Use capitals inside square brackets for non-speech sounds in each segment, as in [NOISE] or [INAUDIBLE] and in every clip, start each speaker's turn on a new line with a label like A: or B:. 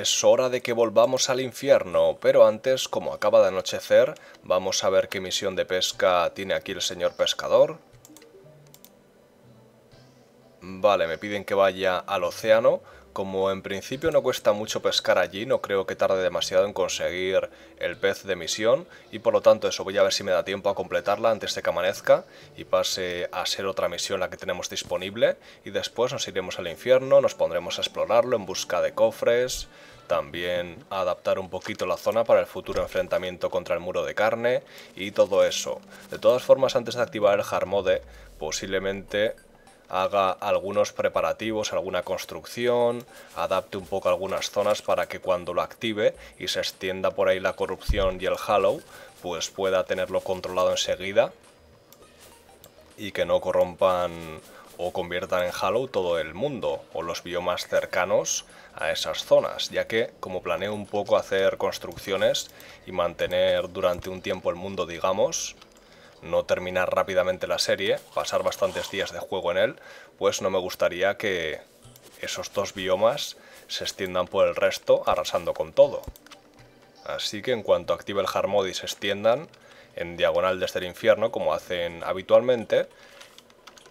A: Es hora de que volvamos al infierno, pero antes, como acaba de anochecer, vamos a ver qué misión de pesca tiene aquí el señor pescador. Vale, me piden que vaya al océano. Como en principio no cuesta mucho pescar allí, no creo que tarde demasiado en conseguir el pez de misión y por lo tanto eso voy a ver si me da tiempo a completarla antes de que amanezca y pase a ser otra misión la que tenemos disponible y después nos iremos al infierno, nos pondremos a explorarlo en busca de cofres, también adaptar un poquito la zona para el futuro enfrentamiento contra el muro de carne y todo eso. De todas formas, antes de activar el harmode posiblemente haga algunos preparativos, alguna construcción, adapte un poco algunas zonas para que cuando lo active y se extienda por ahí la corrupción y el hollow, pues pueda tenerlo controlado enseguida y que no corrompan o conviertan en Halo todo el mundo o los biomas cercanos a esas zonas, ya que como planeo un poco hacer construcciones y mantener durante un tiempo el mundo, digamos, no terminar rápidamente la serie, pasar bastantes días de juego en él, pues no me gustaría que esos dos biomas se extiendan por el resto arrasando con todo. Así que en cuanto active el hard y se extiendan en diagonal desde el infierno como hacen habitualmente,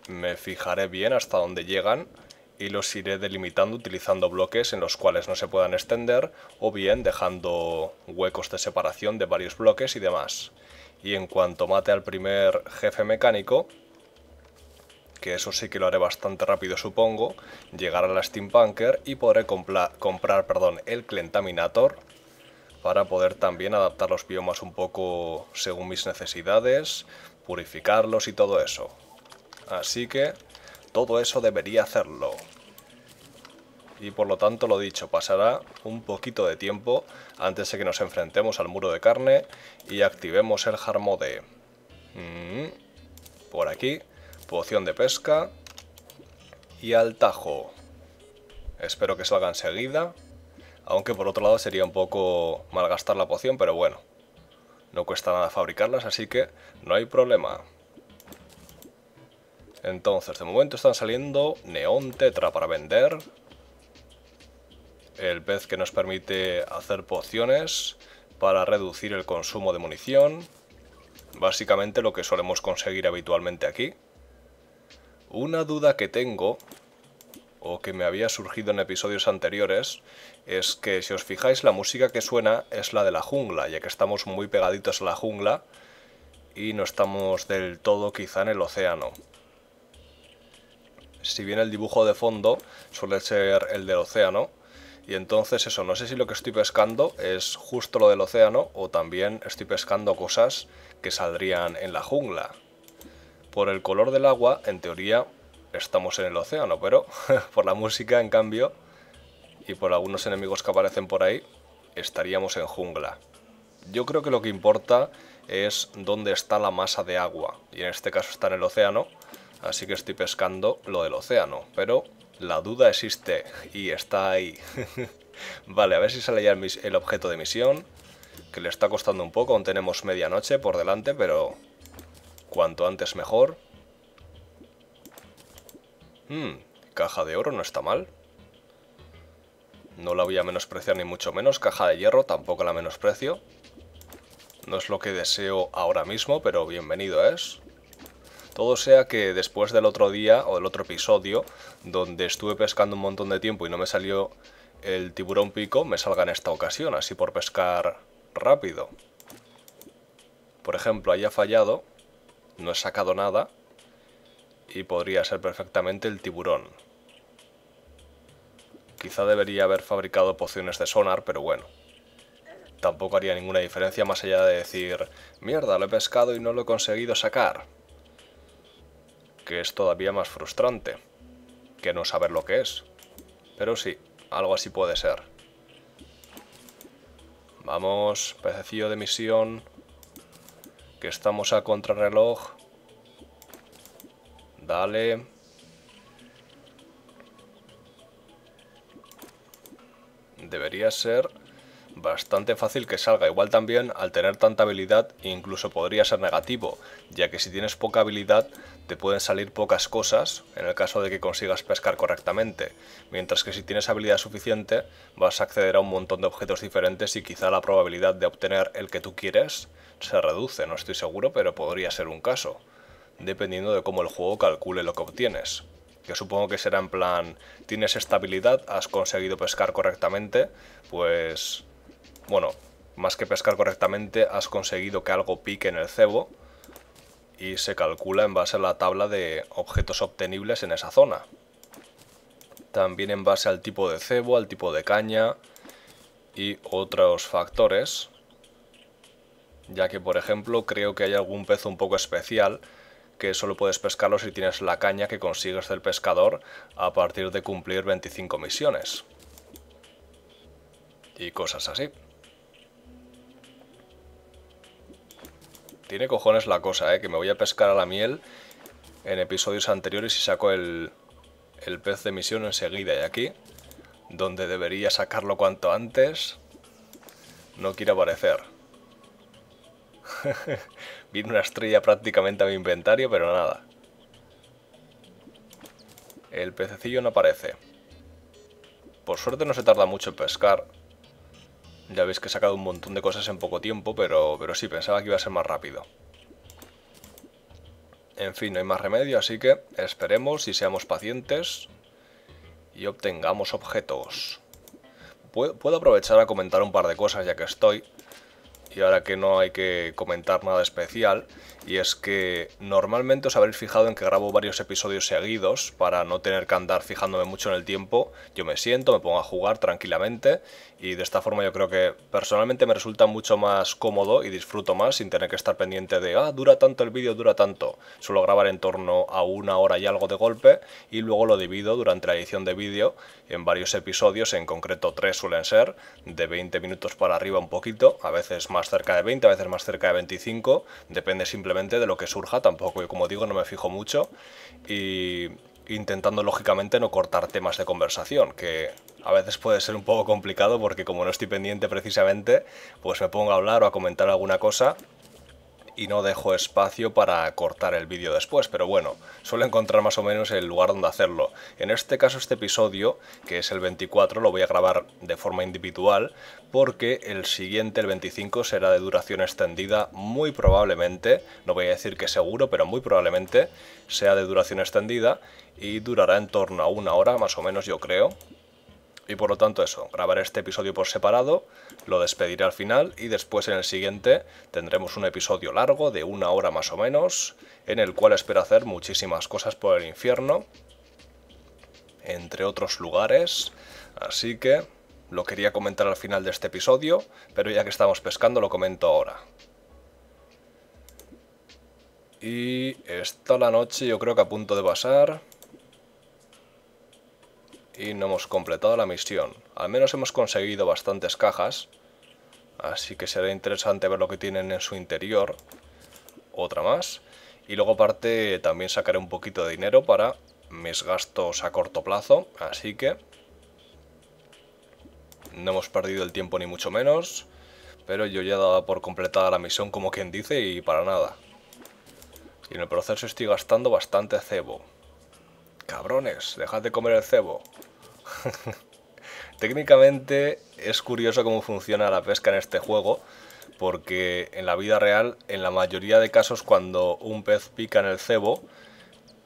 A: me fijaré bien hasta dónde llegan y los iré delimitando utilizando bloques en los cuales no se puedan extender o bien dejando huecos de separación de varios bloques y demás. Y en cuanto mate al primer jefe mecánico, que eso sí que lo haré bastante rápido supongo, llegar a la Steampunker y podré comprar perdón, el Clentaminator para poder también adaptar los biomas un poco según mis necesidades, purificarlos y todo eso. Así que todo eso debería hacerlo. Y por lo tanto, lo dicho, pasará un poquito de tiempo antes de que nos enfrentemos al muro de carne y activemos el Harmode. Mm. Por aquí, poción de pesca y al tajo. Espero que salga enseguida. Aunque por otro lado sería un poco malgastar la poción, pero bueno. No cuesta nada fabricarlas, así que no hay problema. Entonces, de momento están saliendo neón, Tetra para vender. El pez que nos permite hacer pociones para reducir el consumo de munición. Básicamente lo que solemos conseguir habitualmente aquí. Una duda que tengo, o que me había surgido en episodios anteriores, es que si os fijáis la música que suena es la de la jungla, ya que estamos muy pegaditos a la jungla y no estamos del todo quizá en el océano si bien el dibujo de fondo suele ser el del océano, y entonces eso, no sé si lo que estoy pescando es justo lo del océano o también estoy pescando cosas que saldrían en la jungla. Por el color del agua, en teoría, estamos en el océano, pero [LAUGHS] por la música, en cambio, y por algunos enemigos que aparecen por ahí, estaríamos en jungla. Yo creo que lo que importa es dónde está la masa de agua, y en este caso está en el océano, Así que estoy pescando lo del océano, pero la duda existe y está ahí. [LAUGHS] vale, a ver si sale ya el, objeto de misión, que le está costando un poco, aún tenemos medianoche por delante, pero cuanto antes mejor. Hmm, caja de oro no está mal. No la voy a menospreciar ni mucho menos, caja de hierro tampoco la menosprecio. No es lo que deseo ahora mismo, pero bienvenido es. Todo sea que después del otro día o del otro episodio, donde estuve pescando un montón de tiempo y no me salió el tiburón pico, me salga en esta ocasión, así por pescar rápido. Por ejemplo, haya fallado, no he sacado nada y podría ser perfectamente el tiburón. Quizá debería haber fabricado pociones de sonar, pero bueno. Tampoco haría ninguna diferencia más allá de decir, mierda, lo he pescado y no lo he conseguido sacar que es todavía más frustrante que no saber lo que es. Pero sí, algo así puede ser. Vamos, pececillo de misión. Que estamos a contrarreloj. Dale. Debería ser bastante fácil que salga. Igual también, al tener tanta habilidad, incluso podría ser negativo, ya que si tienes poca habilidad, te pueden salir pocas cosas en el caso de que consigas pescar correctamente, mientras que si tienes habilidad suficiente vas a acceder a un montón de objetos diferentes y quizá la probabilidad de obtener el que tú quieres se reduce, no estoy seguro, pero podría ser un caso, dependiendo de cómo el juego calcule lo que obtienes que supongo que será en plan, tienes esta habilidad, has conseguido pescar correctamente, pues, bueno, más que pescar correctamente, has conseguido que algo pique en el cebo, y se calcula en base a la tabla de objetos obtenibles en esa zona. También en base al tipo de cebo, al tipo de caña y otros factores, ya que por ejemplo creo que hay algún pez un poco especial que solo puedes pescarlo si tienes la caña que consigues del pescador a partir de cumplir 25 misiones. Y cosas así. Tiene cojones la cosa, ¿eh? Que me voy a pescar a la miel en episodios anteriores y saco el, pez de misión enseguida. Y aquí, donde debería sacarlo cuanto antes, no quiere aparecer. [LAUGHS] Viene una estrella prácticamente a mi inventario, pero nada. El pececillo no aparece. Por suerte no se tarda mucho en pescar. Ya veis que he sacado un montón de cosas en poco tiempo, pero, pero sí, pensaba que iba a ser más rápido. En fin, no hay más remedio, así que esperemos y seamos pacientes y obtengamos objetos. puedo aprovechar a comentar un par de cosas ya que estoy y ahora que no hay que comentar nada especial, y es que normalmente os habréis fijado en que grabo varios episodios seguidos para no tener que andar fijándome mucho en el tiempo. Yo me siento, me pongo a jugar tranquilamente y de esta forma yo creo que personalmente me resulta mucho más cómodo y disfruto más sin tener que estar pendiente de, ah, dura tanto el vídeo, dura tanto. Suelo grabar en torno a una hora y algo de golpe y luego lo divido durante la edición de vídeo en varios episodios, en concreto tres suelen ser, de 20 minutos para arriba un poquito, a veces más más cerca de 20, a veces más cerca de 25, depende simplemente de lo que surja, tampoco, y como digo, no me fijo mucho, y intentando lógicamente no cortar temas de conversación, que a veces puede ser un poco complicado porque como no estoy pendiente precisamente, pues me pongo a hablar o a comentar alguna cosa y no dejo espacio para cortar el vídeo después, pero bueno, suelo encontrar más o menos el lugar donde hacerlo. En este caso, este episodio, que es el 24, lo voy a grabar de forma individual, porque el siguiente, el 25, será de duración extendida, muy probablemente, no voy a decir que seguro, pero muy probablemente sea de duración extendida, y durará en torno a una hora, más o menos yo creo, y por lo tanto eso, grabaré este episodio por separado, lo despediré al final y después en el siguiente tendremos un episodio largo de una hora más o menos, en el cual espero hacer muchísimas cosas por el infierno, entre otros lugares. Así que lo quería comentar al final de este episodio, pero ya que estamos pescando lo comento ahora. Y está la noche, yo creo que a punto de pasar y no hemos completado la misión. Al menos hemos conseguido bastantes cajas, así que será interesante ver lo que tienen en su interior. Otra más. Y luego aparte también sacaré un poquito de dinero para mis gastos a corto plazo, así que no hemos perdido el tiempo ni mucho menos, pero yo ya he dado por completada la misión como quien dice y para nada. Y en el proceso estoy gastando bastante cebo. Cabrones, dejad de comer el cebo. [LAUGHS] Técnicamente es curioso cómo funciona la pesca en este juego, porque en la vida real, en la mayoría de casos cuando un pez pica en el cebo,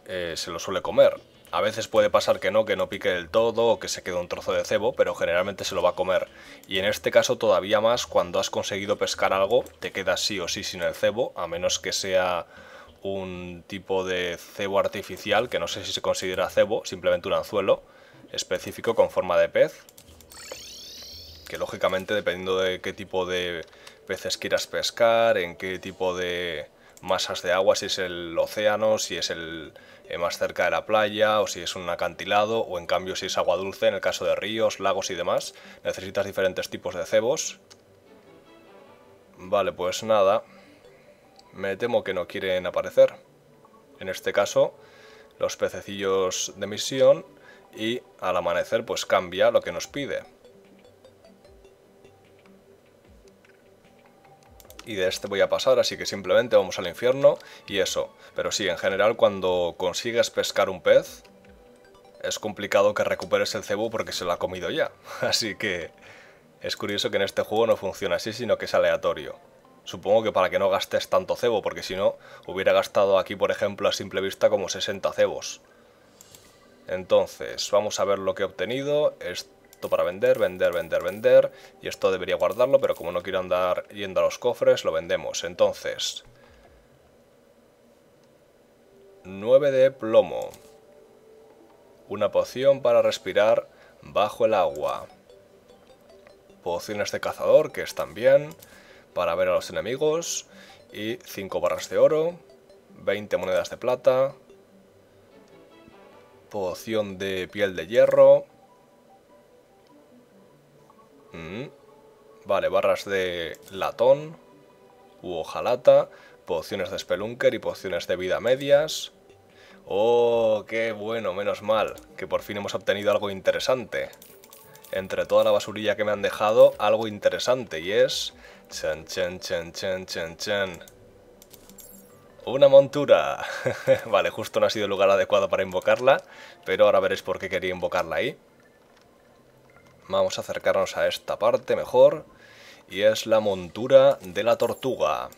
A: eh, se lo suele comer. A veces puede pasar que no, que no pique del todo o que se quede un trozo de cebo, pero generalmente se lo va a comer. Y en este caso todavía más, cuando has conseguido pescar algo, te quedas sí o sí sin el cebo, a menos que sea un tipo de cebo artificial, que no sé si se considera cebo, simplemente un anzuelo específico con forma de pez. Que lógicamente dependiendo de qué tipo de peces quieras pescar, en qué tipo de masas de agua, si es el océano, si es el eh, más cerca de la playa o si es un acantilado o en cambio si es agua dulce, en el caso de ríos, lagos y demás. Necesitas diferentes tipos de cebos. Vale, pues nada. Me temo que no quieren aparecer. En este caso, los pececillos de misión y al amanecer pues cambia lo que nos pide. y de este voy a pasar, así que simplemente vamos al infierno y eso. Pero sí, en general cuando consigues pescar un pez, es complicado que recuperes el cebo porque se lo ha comido ya. [LAUGHS] Así que es curioso que en este juego no funciona así, sino que es aleatorio. Supongo que para que no gastes tanto cebo, porque si no, hubiera gastado aquí, por ejemplo, a simple vista como 60 cebos. Entonces, vamos a ver lo que he obtenido. Esto para vender, vender, vender, vender. Y esto debería guardarlo, pero como no quiero andar yendo a los cofres, lo vendemos. Entonces, 9 de plomo. Una poción para respirar bajo el agua. Pociones de cazador, que es bien, para ver a los enemigos. Y 5 barras de oro, 20 monedas de plata, Poción de piel de hierro. Mm. Vale, barras de latón u hojalata, pociones de spelunker y pociones de vida medias. ¡Oh, qué bueno! Menos mal, que por fin hemos obtenido algo interesante. Entre toda la basurilla que me han dejado, algo interesante y es... Chan, chan, chan, chan, chan, chan. Una montura. [LAUGHS] vale, justo no ha sido el lugar adecuado para invocarla, pero ahora veréis por qué quería invocarla ahí. Vamos a acercarnos a esta parte mejor. Y es la montura de la tortuga.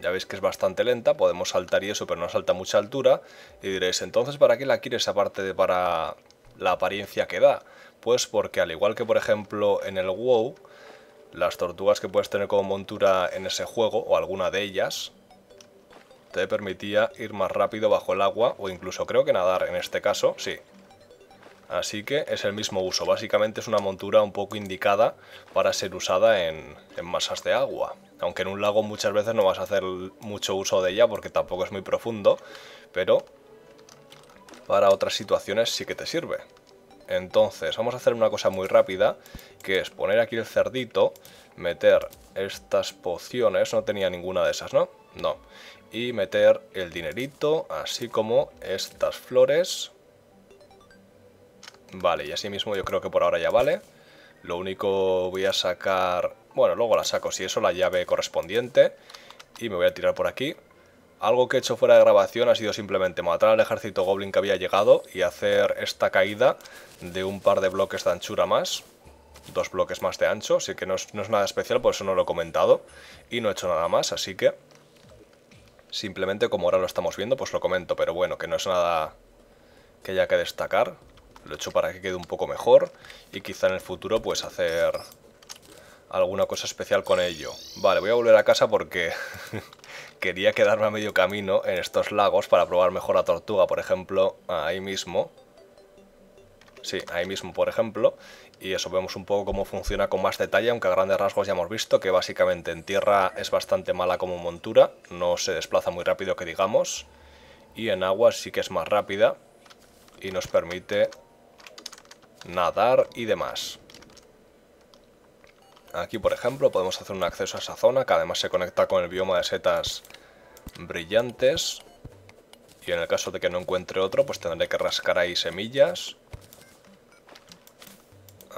A: Ya veis que es bastante lenta, podemos saltar y eso, pero no salta mucha altura. Y diréis, entonces, ¿para qué la quieres aparte de para la apariencia que da? Pues porque al igual que, por ejemplo, en el WoW, las tortugas que puedes tener como montura en ese juego, o alguna de ellas, te permitía ir más rápido bajo el agua o incluso creo que nadar, en este caso, sí. Así que es el mismo uso, básicamente es una montura un poco indicada para ser usada en, masas de agua. Aunque en un lago muchas veces no vas a hacer mucho uso de ella porque tampoco es muy profundo, pero para otras situaciones sí que te sirve. Entonces, vamos a hacer una cosa muy rápida, que es poner aquí el cerdito, meter estas pociones, no tenía ninguna de esas, ¿no? No y meter el dinerito, así como estas flores. Vale, y así mismo yo creo que por ahora ya vale. Lo único voy a sacar... Bueno, luego la saco, si eso, la llave correspondiente. Y me voy a tirar por aquí. Algo que he hecho fuera de grabación ha sido simplemente matar al ejército goblin que había llegado y hacer esta caída de un par de bloques de anchura más. Dos bloques más de ancho, así que no es, no es nada especial, por eso no lo he comentado. Y no he hecho nada más, así que... Simplemente como ahora lo estamos viendo, pues lo comento, pero bueno, que no es nada que haya que destacar. Lo he hecho para que quede un poco mejor y quizá en el futuro pues hacer alguna cosa especial con ello. Vale, voy a volver a casa porque [LAUGHS] quería quedarme a medio camino en estos lagos para probar mejor la tortuga, por ejemplo, ahí mismo. Sí, ahí mismo, por ejemplo y eso vemos un poco cómo funciona con más detalle, aunque a grandes rasgos ya hemos visto que básicamente en tierra es bastante mala como montura, no se desplaza muy rápido que digamos, y en agua sí que es más rápida y nos permite nadar y demás. Aquí, por ejemplo, podemos hacer un acceso a esa zona, que además se conecta con el bioma de setas brillantes. Y en el caso de que no encuentre otro, pues tendré que rascar ahí semillas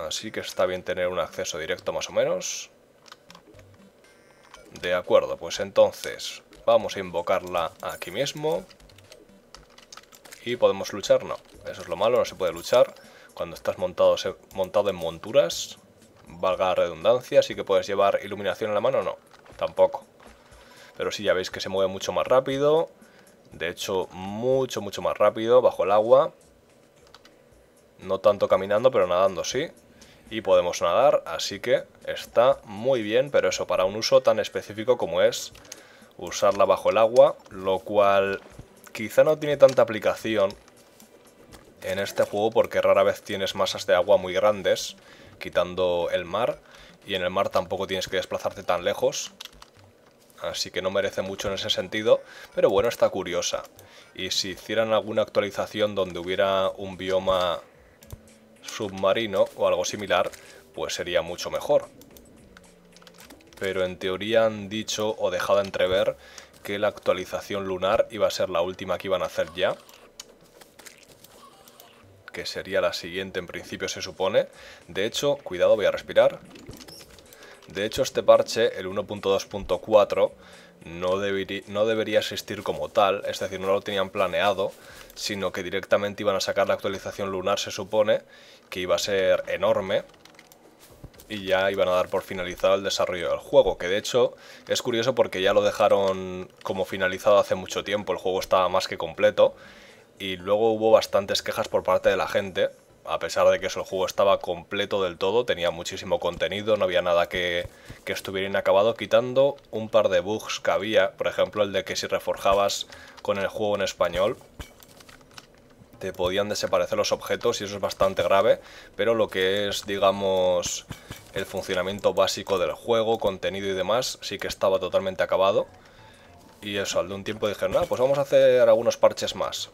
A: Así que está bien tener un acceso directo más o menos. De acuerdo, pues entonces vamos a invocarla aquí mismo. Y podemos luchar, no. Eso es lo malo, no se puede luchar. Cuando estás montado, en monturas, valga la redundancia, ¿Así que puedes llevar iluminación en la mano, no. Tampoco. Pero sí, ya veis que se mueve mucho más rápido. De hecho, mucho, mucho más rápido bajo el agua. No tanto caminando, pero nadando sí y podemos nadar, así que está muy bien, pero eso para un uso tan específico como es usarla bajo el agua, lo cual quizá no tiene tanta aplicación en este juego porque rara vez tienes masas de agua muy grandes, quitando el mar, y en el mar tampoco tienes que desplazarte tan lejos, así que no merece mucho en ese sentido, pero bueno, está curiosa. Y si hicieran alguna actualización donde hubiera un bioma submarino o algo similar, pues sería mucho mejor. Pero en teoría han dicho o dejado entrever que la actualización lunar iba a ser la última que iban a hacer ya. Que sería la siguiente en principio se supone. De hecho, cuidado voy a respirar. De hecho este parche, el 1.2.4 no, debería, existir como tal, es decir, no lo tenían planeado, sino que directamente iban a sacar la actualización lunar, se supone, que iba a ser enorme, y ya iban a dar por finalizado el desarrollo del juego, que de hecho es curioso porque ya lo dejaron como finalizado hace mucho tiempo, el juego estaba más que completo, y luego hubo bastantes quejas por parte de la gente, a pesar de que el juego estaba completo del todo, tenía muchísimo contenido, no había nada que, estuviera inacabado, quitando un par de bugs que había, por ejemplo el de que si reforjabas con el juego en español, te podían desaparecer los objetos y eso es bastante grave, pero lo que es, digamos, el funcionamiento básico del juego, contenido y demás, sí que estaba totalmente acabado. Y eso, al de un tiempo dije, ah, pues vamos a hacer algunos parches más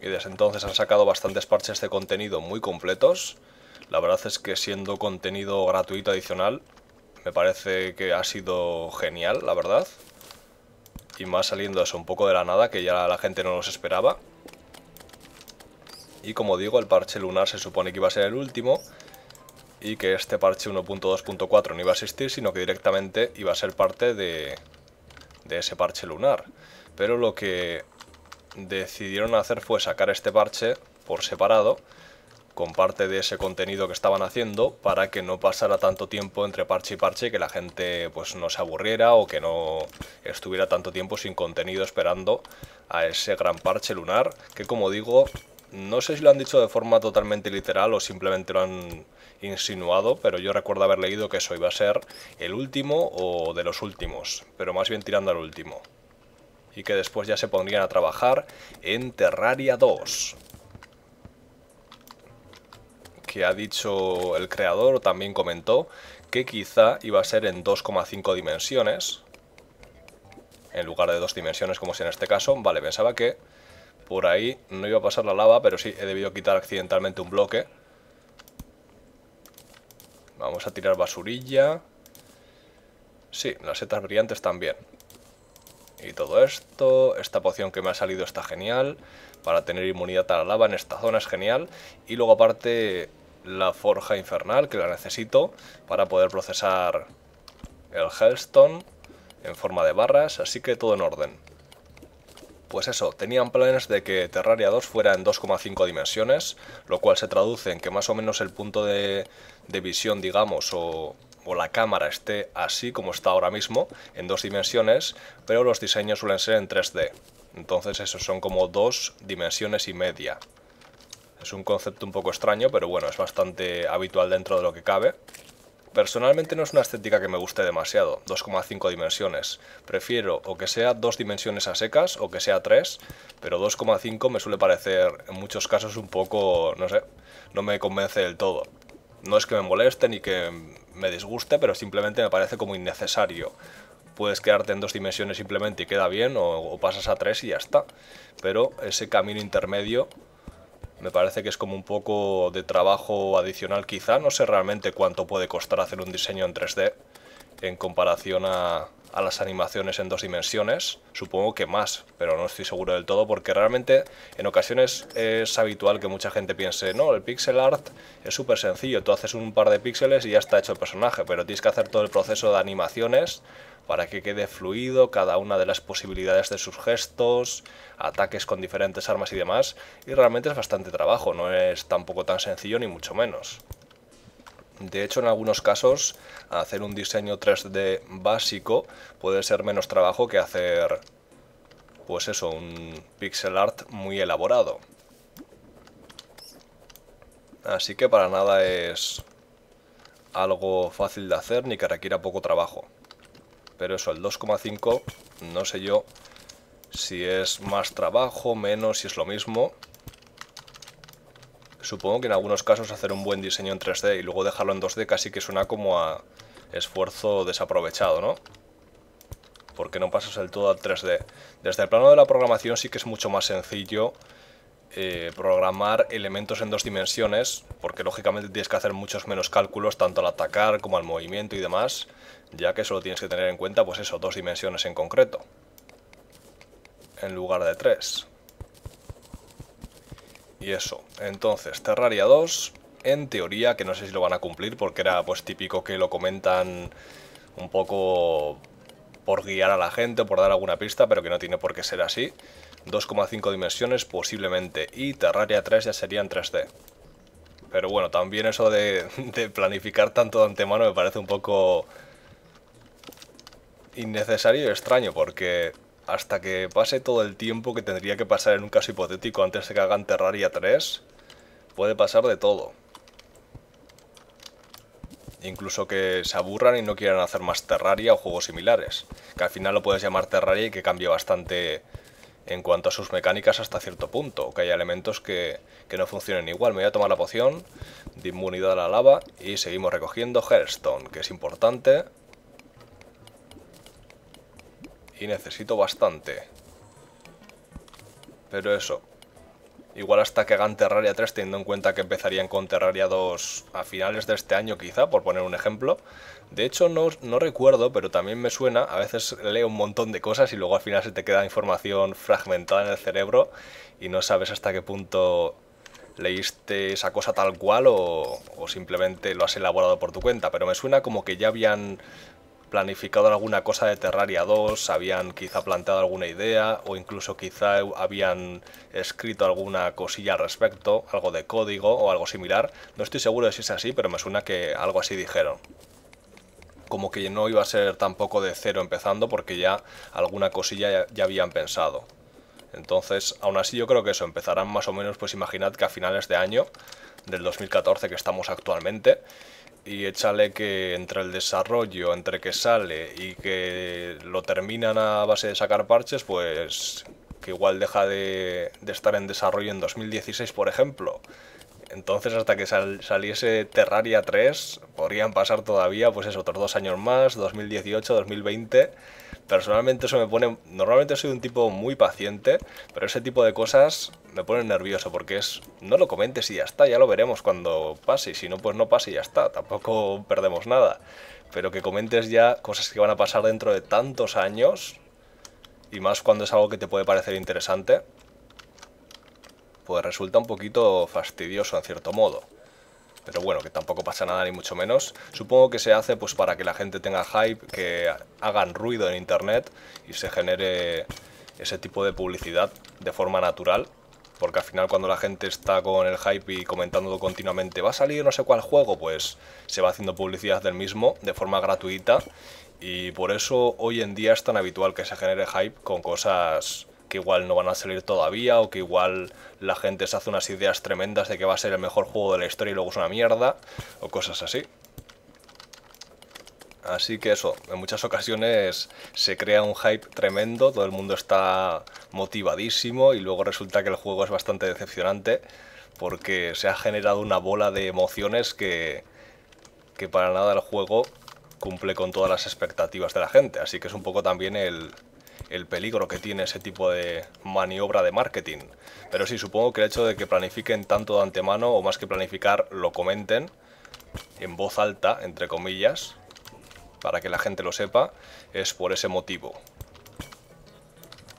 A: y desde entonces han sacado bastantes parches de contenido muy completos. La verdad es que siendo contenido gratuito adicional, me parece que ha sido genial, la verdad. Y más saliendo eso un poco de la nada, que ya la gente no los esperaba. Y como digo, el parche lunar se supone que iba a ser el último y que este parche 1.2.4 no iba a existir, sino que directamente iba a ser parte de, de ese parche lunar. Pero lo que decidieron hacer fue sacar este parche por separado con parte de ese contenido que estaban haciendo para que no pasara tanto tiempo entre parche y parche que la gente pues no se aburriera o que no estuviera tanto tiempo sin contenido esperando a ese gran parche lunar que como digo no sé si lo han dicho de forma totalmente literal o simplemente lo han insinuado, pero yo recuerdo haber leído que eso iba a ser el último o de los últimos, pero más bien tirando al último y que después ya se pondrían a trabajar en Terraria 2 que ha dicho el creador, también comentó que quizá iba a ser en 2,5 dimensiones, en lugar de dos dimensiones como si en este caso. Vale, pensaba que por ahí no iba a pasar la lava, pero sí, he debido quitar accidentalmente un bloque. Vamos a tirar basurilla. Sí, las setas brillantes también y todo esto. Esta poción que me ha salido está genial. Para tener inmunidad a la lava en esta zona es genial. Y luego aparte la forja infernal que la necesito para poder procesar el Hellstone en forma de barras. Así que todo en orden. Pues eso, tenían planes de que Terraria 2 fuera en 2,5 dimensiones, lo cual se traduce en que más o menos el punto de, de visión, digamos, o o la cámara esté así como está ahora mismo, en dos dimensiones, pero los diseños suelen ser en 3D. Entonces eso son como dos dimensiones y media. Es un concepto un poco extraño, pero bueno, es bastante habitual dentro de lo que cabe. Personalmente no es una estética que me guste demasiado, 2,5 dimensiones. Prefiero o que sea dos dimensiones a secas o que sea tres, pero 2,5 me suele parecer en muchos casos un poco, no sé, no me convence del todo. No es que me moleste ni que me disguste, pero simplemente me parece como innecesario. Puedes quedarte en dos dimensiones simplemente y queda bien, o, pasas a tres y ya está. Pero ese camino intermedio me parece que es como un poco de trabajo adicional quizá, no sé realmente cuánto puede costar hacer un diseño en 3D en comparación a, las animaciones en dos dimensiones, supongo que más, pero no estoy seguro del todo porque realmente en ocasiones es habitual que mucha gente piense, no, el pixel art es súper sencillo, tú haces un par de píxeles y ya está hecho el personaje, pero tienes que hacer todo el proceso de animaciones para que quede fluido cada una de las posibilidades de sus gestos, ataques con diferentes armas y demás, y realmente es bastante trabajo, no es tampoco tan sencillo ni mucho menos. De hecho, en algunos casos, hacer un diseño 3D básico puede ser menos trabajo que hacer, pues eso, un pixel art muy elaborado. Así que para nada es algo fácil de hacer ni que requiera poco trabajo. Pero eso, el 2,5, no sé yo si es más trabajo, menos, si es lo mismo... Supongo que en algunos casos hacer un buen diseño en 3D y luego dejarlo en 2D casi que suena como a esfuerzo desaprovechado, ¿no? Porque no pasas el todo al 3D. Desde el plano de la programación sí que es mucho más sencillo eh, programar elementos en dos dimensiones, porque lógicamente tienes que hacer muchos menos cálculos, tanto al atacar como al movimiento y demás, ya que solo tienes que tener en cuenta, pues eso, dos dimensiones en concreto, en lugar de tres y eso. Entonces, Terraria 2, en teoría, que no sé si lo van a cumplir porque era pues típico que lo comentan un poco por guiar a la gente o por dar alguna pista, pero que no tiene por qué ser así. 2,5 dimensiones posiblemente y Terraria 3 ya sería en 3D. Pero bueno, también eso de planificar tanto de antemano me parece un poco innecesario y extraño porque hasta que pase todo el tiempo que tendría que pasar en un caso hipotético antes de que hagan Terraria 3, puede pasar de todo. Incluso que se aburran y no quieran hacer más Terraria o juegos similares. Que al final lo puedes llamar Terraria y que cambie bastante en cuanto a sus mecánicas hasta cierto punto. Que haya elementos que, que no funcionen igual. Me voy a tomar la poción de inmunidad a la lava y seguimos recogiendo Hearthstone, que es importante. Y necesito bastante. Pero eso. Igual hasta que hagan Terraria 3, teniendo en cuenta que empezarían con Terraria 2 a finales de este año quizá, por poner un ejemplo. De hecho, no, no recuerdo, pero también me suena, a veces leo un montón de cosas y luego al final se te queda información fragmentada en el cerebro y no sabes hasta qué punto leíste esa cosa tal cual o, o, simplemente lo has elaborado por tu cuenta, pero me suena como que ya habían planificado alguna cosa de Terraria 2, habían quizá planteado alguna idea o incluso quizá habían escrito alguna cosilla al respecto, algo de código o algo similar. No estoy seguro de si es así, pero me suena que algo así dijeron. Como que no iba a ser tampoco de cero empezando porque ya alguna cosilla ya, habían pensado. Entonces, aún así yo creo que eso, empezarán más o menos, pues imaginad que a finales de año, del 2014 que estamos actualmente, y échale que entre el desarrollo, entre que sale y que lo terminan a base de sacar parches, pues que igual deja de, estar en desarrollo en 2016, por ejemplo. Entonces, hasta que saliese Terraria 3, podrían pasar todavía, pues eso, otros dos años más, 2018, 2020. Personalmente eso me pone... Normalmente soy un tipo muy paciente, pero ese tipo de cosas me ponen nervioso, porque es... No lo comentes y ya está, ya lo veremos cuando pase, si no, pues no pase y ya está, tampoco perdemos nada. Pero que comentes ya cosas que van a pasar dentro de tantos años, y más cuando es algo que te puede parecer interesante, pues resulta un poquito fastidioso en cierto modo. Pero bueno, que tampoco pasa nada ni mucho menos. Supongo que se hace pues para que la gente tenga hype, que hagan ruido en internet y se genere ese tipo de publicidad de forma natural. Porque al final cuando la gente está con el hype y comentando continuamente, va a salir no sé cuál juego, pues se va haciendo publicidad del mismo de forma gratuita. Y por eso hoy en día es tan habitual que se genere hype con cosas que igual no van a salir todavía o que igual la gente se hace unas ideas tremendas de que va a ser el mejor juego de la historia y luego es una mierda o cosas así. Así que eso, en muchas ocasiones se crea un hype tremendo, todo el mundo está motivadísimo y luego resulta que el juego es bastante decepcionante porque se ha generado una bola de emociones que, que para nada el juego cumple con todas las expectativas de la gente. Así que es un poco también el, el peligro que tiene ese tipo de maniobra de marketing. Pero sí, supongo que el hecho de que planifiquen tanto de antemano, o más que planificar, lo comenten en voz alta, entre comillas, para que la gente lo sepa, es por ese motivo.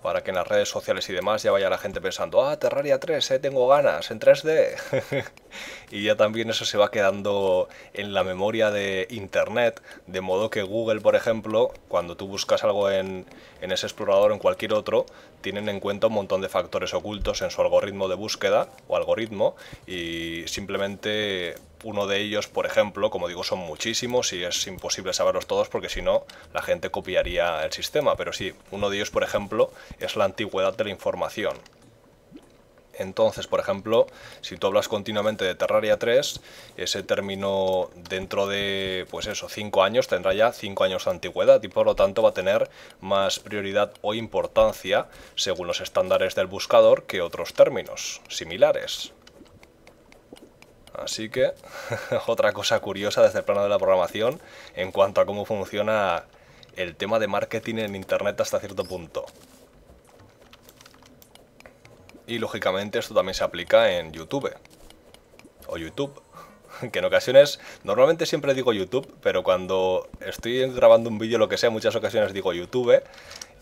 A: Para que en las redes sociales y demás ya vaya la gente pensando, ah, Terraria 3, eh, tengo ganas, en 3D. [LAUGHS] y ya también eso se va quedando en la memoria de Internet, de modo que Google, por ejemplo, cuando tú buscas algo en, ese explorador o en cualquier otro, tienen en cuenta un montón de factores ocultos en su algoritmo de búsqueda o algoritmo y simplemente uno de ellos, por ejemplo, como digo, son muchísimos y es imposible saberlos todos porque si no, la gente copiaría el sistema. Pero sí, uno de ellos, por ejemplo, es la antigüedad de la información. Entonces, por ejemplo, si tú hablas continuamente de Terraria 3, ese término dentro de, pues eso, 5 años tendrá ya 5 años de antigüedad y por lo tanto va a tener más prioridad o importancia según los estándares del buscador que otros términos similares. Así que, [LAUGHS] otra cosa curiosa desde el plano de la programación en cuanto a cómo funciona el tema de marketing en Internet hasta cierto punto. Y lógicamente esto también se aplica en YouTube. O YouTube. [LAUGHS] Que en ocasiones, normalmente siempre digo YouTube, pero cuando estoy grabando un vídeo, lo que sea, muchas ocasiones digo YouTube.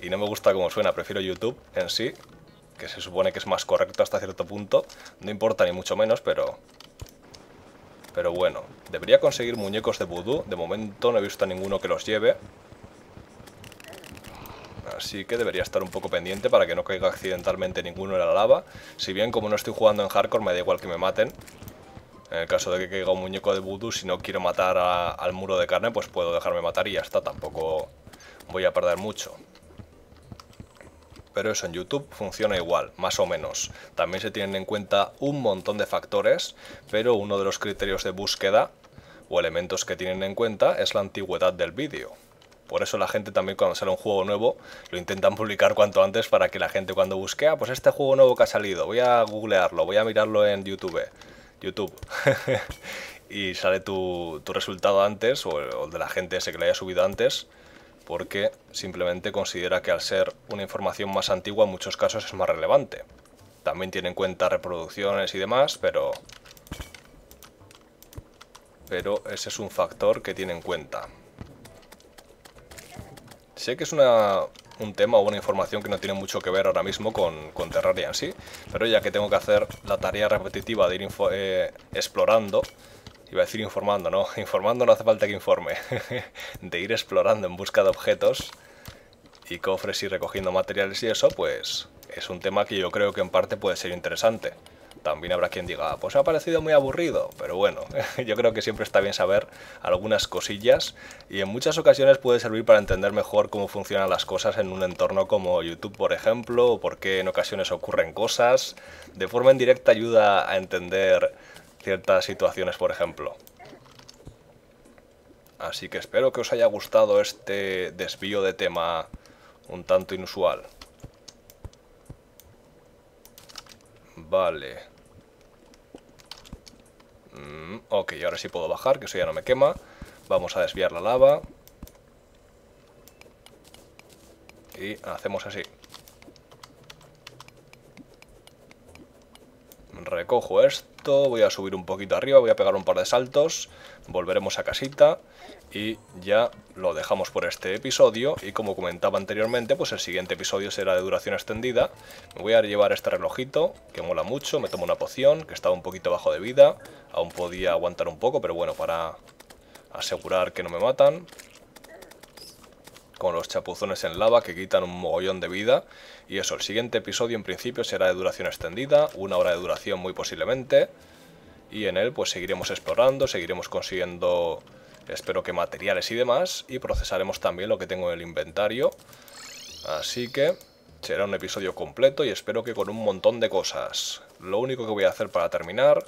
A: Y no me gusta cómo suena, prefiero YouTube en sí, que se supone que es más correcto hasta cierto punto. No importa ni mucho menos, pero... Pero bueno, debería conseguir muñecos de vudú. De momento no he visto a ninguno que los lleve así que debería estar un poco pendiente para que no caiga accidentalmente ninguno en la lava. Si bien, como no estoy jugando en hardcore, me da igual que me maten. En el caso de que caiga un muñeco de voodoo, si no quiero matar al muro de carne, pues puedo dejarme matar y ya está. Tampoco voy a perder mucho pero eso en YouTube funciona igual, más o menos. También se tienen en cuenta un montón de factores, pero uno de los criterios de búsqueda o elementos que tienen en cuenta es la antigüedad del vídeo. Por eso la gente también cuando sale un juego nuevo lo intentan publicar cuanto antes para que la gente cuando busquea, ah, pues este juego nuevo que ha salido, voy a googlearlo, voy a mirarlo en YouTube. YouTube. [LAUGHS] y sale tu, resultado antes o el, de la gente ese que lo haya subido antes porque simplemente considera que al ser una información más antigua en muchos casos es más relevante. También tiene en cuenta reproducciones y demás, pero... Pero ese es un factor que tiene en cuenta. Sé que es una, un tema o una información que no tiene mucho que ver ahora mismo con, con Terraria en sí, pero ya que tengo que hacer la tarea repetitiva de ir eh, explorando, iba a decir informando, no, [LAUGHS] informando no hace falta que informe, [LAUGHS] de ir explorando en busca de objetos y cofres y recogiendo materiales y eso, pues es un tema que yo creo que en parte puede ser interesante. También habrá quien diga, ah, pues ha parecido muy aburrido, pero bueno, [LAUGHS] yo creo que siempre está bien saber algunas cosillas y en muchas ocasiones puede servir para entender mejor cómo funcionan las cosas en un entorno como YouTube, por ejemplo, o por qué en ocasiones ocurren cosas. De forma indirecta ayuda a entender ciertas situaciones, por ejemplo. Así que espero que os haya gustado este desvío de tema un tanto inusual. Vale. Mm, ok, ahora sí puedo bajar, que eso ya no me quema. Vamos a desviar la lava. Y hacemos así. Recojo esto, voy a subir un poquito arriba, voy a pegar un par de saltos. Volveremos a casita y ya lo dejamos por este episodio y como comentaba anteriormente pues el siguiente episodio será de duración extendida me voy a llevar este relojito que mola mucho me tomo una poción que estaba un poquito bajo de vida aún podía aguantar un poco pero bueno para asegurar que no me matan con los chapuzones en lava que quitan un mogollón de vida y eso, el siguiente episodio en principio será de duración extendida una hora de duración muy posiblemente y en él pues seguiremos explorando seguiremos consiguiendo espero que materiales y demás, y procesaremos también lo que tengo en el inventario. Así que será un episodio completo y espero que con un montón de cosas. Lo único que voy a hacer para terminar,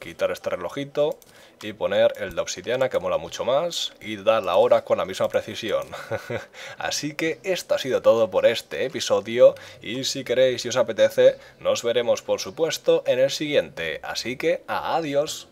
A: quitar este relojito y poner el de obsidiana que mola mucho más y dar la hora con la misma precisión. [LAUGHS] Así que esto ha sido todo por este episodio y si queréis y os apetece, nos veremos por supuesto en el siguiente. Así que adiós.